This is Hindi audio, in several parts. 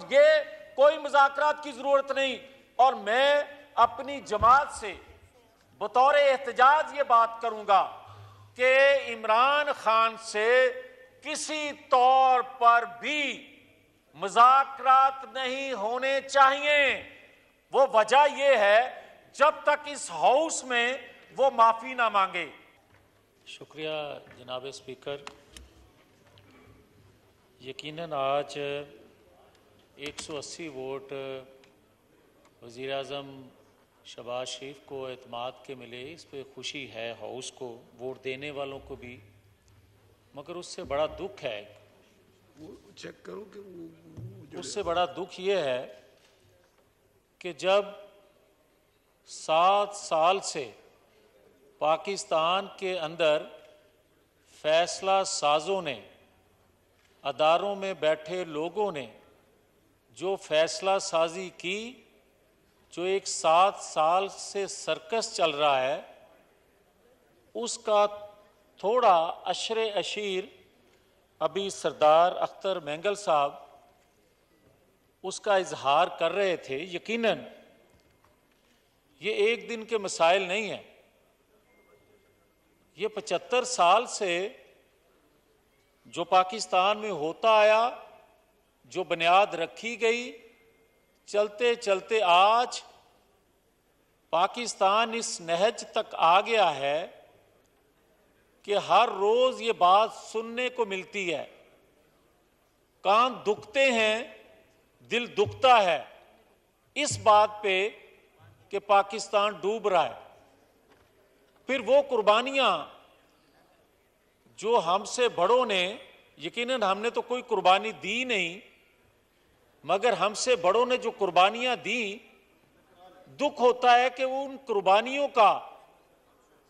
ये कोई मुजात की जरूरत नहीं और मैं अपनी जमात से बतौर एहतजाज ये बात करूंगा कि इमरान खान से किसी तौर पर भी मुजात नहीं होने चाहिए वो वजह यह है जब तक इस हाउस में वो माफी ना मांगे शुक्रिया जनाब स्पीकर यकीनन आज 180 वोट वज़ी अजम शबाज शरीफ को अतमाद के मिले इस पर खुशी है हाउस को वोट देने वालों को भी मगर उससे बड़ा दुख है वो चेक करो कि वो उससे बड़ा दुख ये है कि जब सात साल से पाकिस्तान के अंदर फैसला साजों ने अदारों में बैठे लोगों ने जो फैसला साजी की जो एक सात साल से सर्कस चल रहा है उसका थोड़ा अशर अशीर अभी सरदार अख्तर मैंगल साहब उसका इजहार कर रहे थे यकीनन ये एक दिन के मसाइल नहीं हैं ये पचहत्तर साल से जो पाकिस्तान में होता आया जो बुनियाद रखी गई चलते चलते आज पाकिस्तान इस नहज तक आ गया है कि हर रोज ये बात सुनने को मिलती है कान दुखते हैं दिल दुखता है इस बात पे कि पाकिस्तान डूब रहा है फिर वो कुर्बानियां जो हमसे बड़ों ने यकीनन हमने तो कोई कुर्बानी दी नहीं मगर हमसे बड़ों ने जो कुर्बानियां दी दुख होता है कि वो उन कुर्बानियों का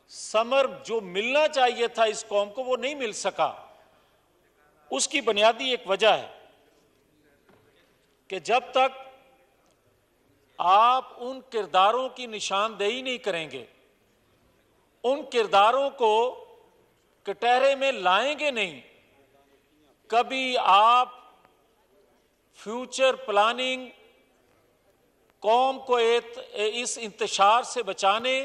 समर जो मिलना चाहिए था इस कौम को वो नहीं मिल सका उसकी बुनियादी एक वजह है कि जब तक आप उन किरदारों की निशानदेही नहीं करेंगे उन किरदारों को कटहरे में लाएंगे नहीं कभी आप फ्यूचर प्लानिंग कौम को एत, इस इंतशार से बचाने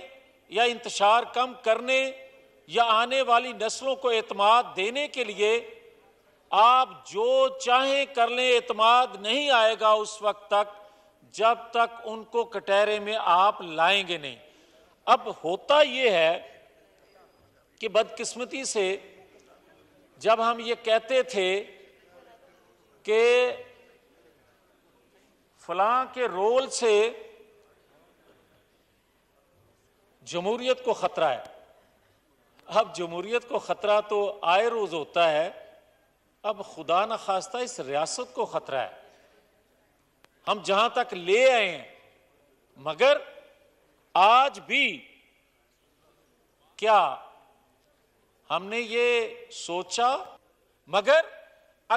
या इंतशार कम करने या आने वाली नस्लों को अतमाद देने के लिए आप जो चाहें कर लें अतमाद नहीं आएगा उस वक्त तक जब तक उनको कटहरे में आप लाएंगे नहीं अब होता ये है कि बदकिस्मती से जब हम ये कहते थे कि फलां के रोल से जमहूरियत को खतरा है अब जमहूरीत को ख़तरा तो आए रोज़ होता है अब खुदा न खास्ता इस रियासत को ख़तरा है हम जहां तक ले आए हैं मगर आज भी क्या हमने ये सोचा मगर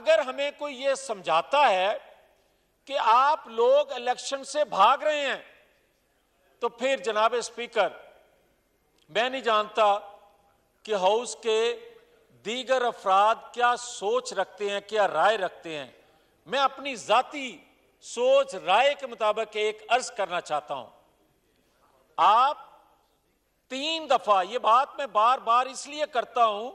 अगर हमें कोई ये समझाता है कि आप लोग इलेक्शन से भाग रहे हैं तो फिर जनाब स्पीकर मैं नहीं जानता कि हाउस के दीगर अफराद क्या सोच रखते हैं क्या राय रखते हैं मैं अपनी जाति सोच राय के मुताबिक एक अर्ज करना चाहता हूं आप तीन दफा ये बात मैं बार बार इसलिए करता हूं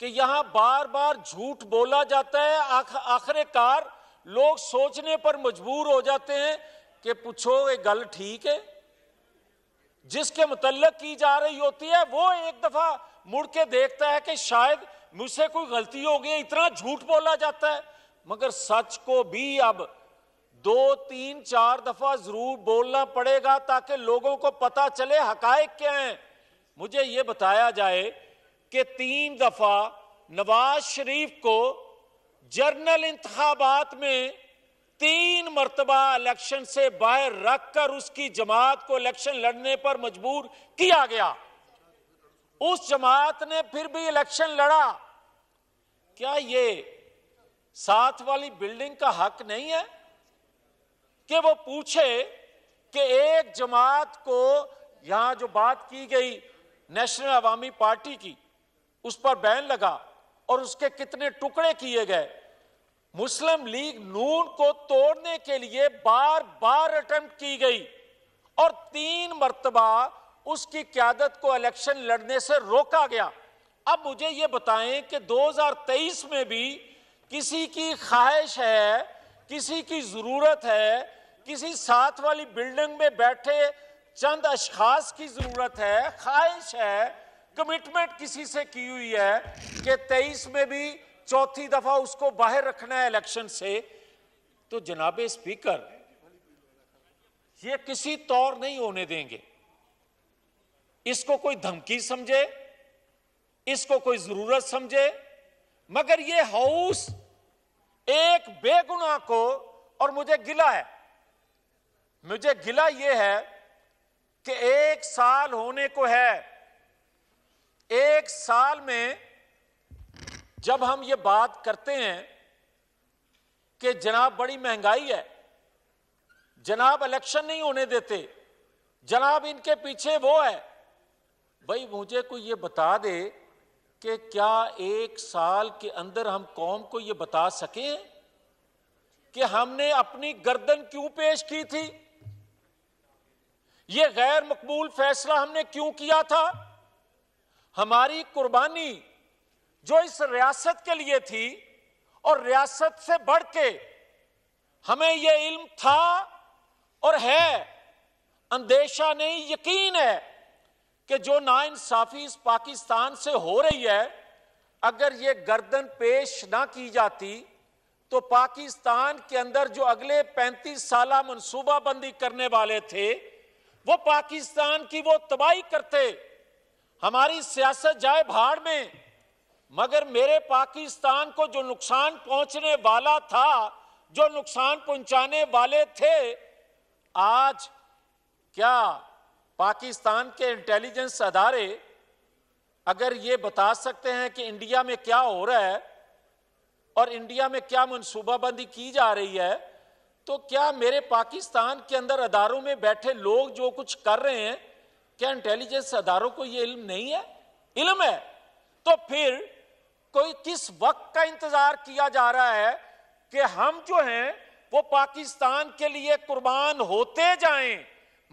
कि यहां बार बार झूठ बोला जाता है आख, आखिरकार लोग सोचने पर मजबूर हो जाते हैं कि पूछो ये गल ठीक है जिसके मुतल की जा रही होती है वो एक दफा मुड़ के देखता है कि शायद मुझसे कोई गलती हो गई इतना झूठ बोला जाता है मगर सच को भी अब दो तीन चार दफा जरूर बोलना पड़ेगा ताकि लोगों को पता चले हकायक क्या हैं मुझे ये बताया जाए कि तीन दफा नवाज शरीफ को जर्नल इंतबात में तीन मरतबा इलेक्शन से बाहर रखकर उसकी जमात को इलेक्शन लड़ने पर मजबूर किया गया उस जमात ने फिर भी इलेक्शन लड़ा क्या ये साथ वाली बिल्डिंग का हक नहीं है कि वो पूछे कि एक जमात को यहां जो बात की गई नेशनल अवामी पार्टी की उस पर बैन लगा और उसके कितने टुकड़े किए गए मुस्लिम लीग नून को तोड़ने के लिए बार बार अटेम्प्ट की गई और तीन मरतबा उसकी क्यादत को इलेक्शन लड़ने से रोका गया अब मुझे ये बताएं कि 2023 में भी किसी की ख्वाहिश है किसी की ज़रूरत है किसी साथ वाली बिल्डिंग में बैठे चंद अशखास की ज़रूरत है ख्वाहिश है कमिटमेंट किसी से की हुई है कि तेईस में भी चौथी दफा उसको बाहर रखना है इलेक्शन से तो जनाबे स्पीकर ये किसी तौर नहीं होने देंगे इसको कोई धमकी समझे इसको कोई जरूरत समझे मगर ये हाउस एक बेगुनाह को और मुझे गिला है मुझे गिला यह है कि एक साल होने को है एक साल में जब हम ये बात करते हैं कि जनाब बड़ी महंगाई है जनाब इलेक्शन नहीं होने देते जनाब इनके पीछे वो है भाई मुझे कोई ये बता दे कि क्या एक साल के अंदर हम कौम को ये बता सके कि हमने अपनी गर्दन क्यों पेश की थी ये गैर मकबूल फैसला हमने क्यों किया था हमारी कुर्बानी जो इस रियासत के लिए थी और रियासत से बढ़ के हमें यह इल्म था और है अंदेशा नहीं यकीन है कि जो इंसाफी इस पाकिस्तान से हो रही है अगर ये गर्दन पेश ना की जाती तो पाकिस्तान के अंदर जो अगले 35 साल मनसूबाबंदी करने वाले थे वो पाकिस्तान की वो तबाही करते हमारी सियासत जाए भाड़ में मगर मेरे पाकिस्तान को जो नुकसान पहुंचने वाला था जो नुकसान पहुंचाने वाले थे आज क्या पाकिस्तान के इंटेलिजेंस अदारे अगर ये बता सकते हैं कि इंडिया में क्या हो रहा है और इंडिया में क्या मनसूबाबंदी की जा रही है तो क्या मेरे पाकिस्तान के अंदर अदारों में बैठे लोग जो कुछ कर रहे हैं क्या इंटेलिजेंस अदारों को यह इल्म नहीं है इल्म है तो फिर कोई किस वक्त का इंतजार किया जा रहा है कि हम जो हैं वो पाकिस्तान के लिए कुर्बान होते जाएं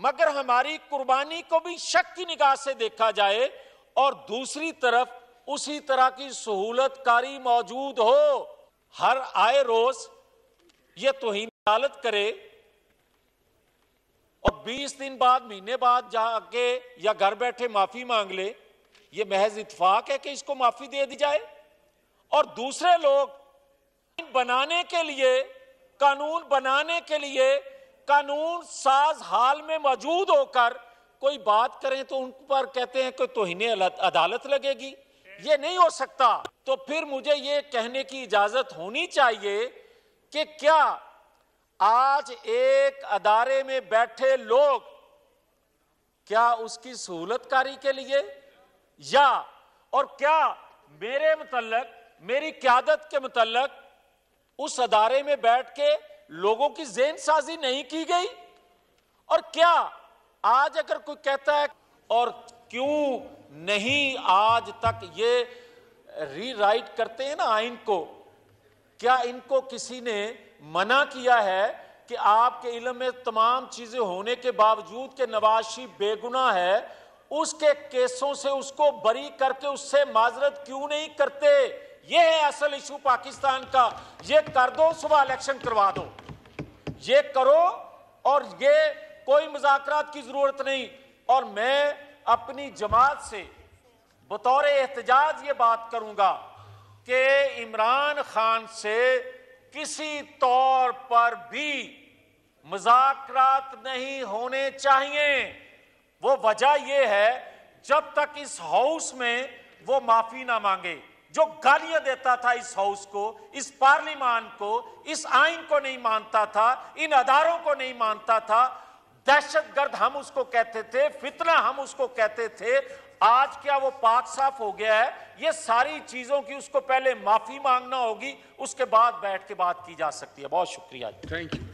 मगर हमारी कुर्बानी को भी शक की निगाह से देखा जाए और दूसरी तरफ उसी तरह की सहूलत कारी मौजूद हो हर आए रोज ये तोहिन अदालत करे बीस दिन बाद महीने बाद जाके या घर बैठे माफी मांग ले ये महज इतफाक है कि इसको माफी दे दी जाए और दूसरे लोग बनाने के लिए कानून बनाने के लिए कानून साज हाल में मौजूद होकर कोई बात करें तो उन पर कहते हैं कोई तोहिने अदालत लगेगी ये नहीं हो सकता तो फिर मुझे ये कहने की इजाजत होनी चाहिए कि क्या आज एक अदारे में बैठे लोग क्या उसकी सहूलतकारी के लिए या और क्या मेरे मुतलक मेरी क्यादत के मुतलक उस अदारे में बैठ के लोगों की जेन साजी नहीं की गई और क्या आज अगर कोई कहता है और क्यों नहीं आज तक ये रीराइट करते हैं ना आइन को क्या इनको किसी ने मना किया है कि आपके इलम में तमाम चीज़ें होने के बावजूद के नवाशी बेगुना है उसके केसों से उसको बरी करके उससे माजरत क्यों नहीं करते ये है असल इशू पाकिस्तान का ये कर दो सुबह इलेक्शन करवा दो ये करो और ये कोई मुजाकरात की ज़रूरत नहीं और मैं अपनी जमात से बतौर एहतजाज ये बात करूंगा कि इमरान खान से किसी तौर पर भी मजाकरात नहीं होने चाहिए वो वजह यह है जब तक इस हाउस में वो माफी ना मांगे जो गालियां देता था इस हाउस को इस पार्लियामान को इस आइन को नहीं मानता था इन अदारों को नहीं मानता था दहशत गर्द हम उसको कहते थे फितना हम उसको कहते थे आज क्या वो पाक साफ हो गया है ये सारी चीजों की उसको पहले माफी मांगना होगी उसके बाद बैठ के बात की जा सकती है बहुत शुक्रिया थैंक यू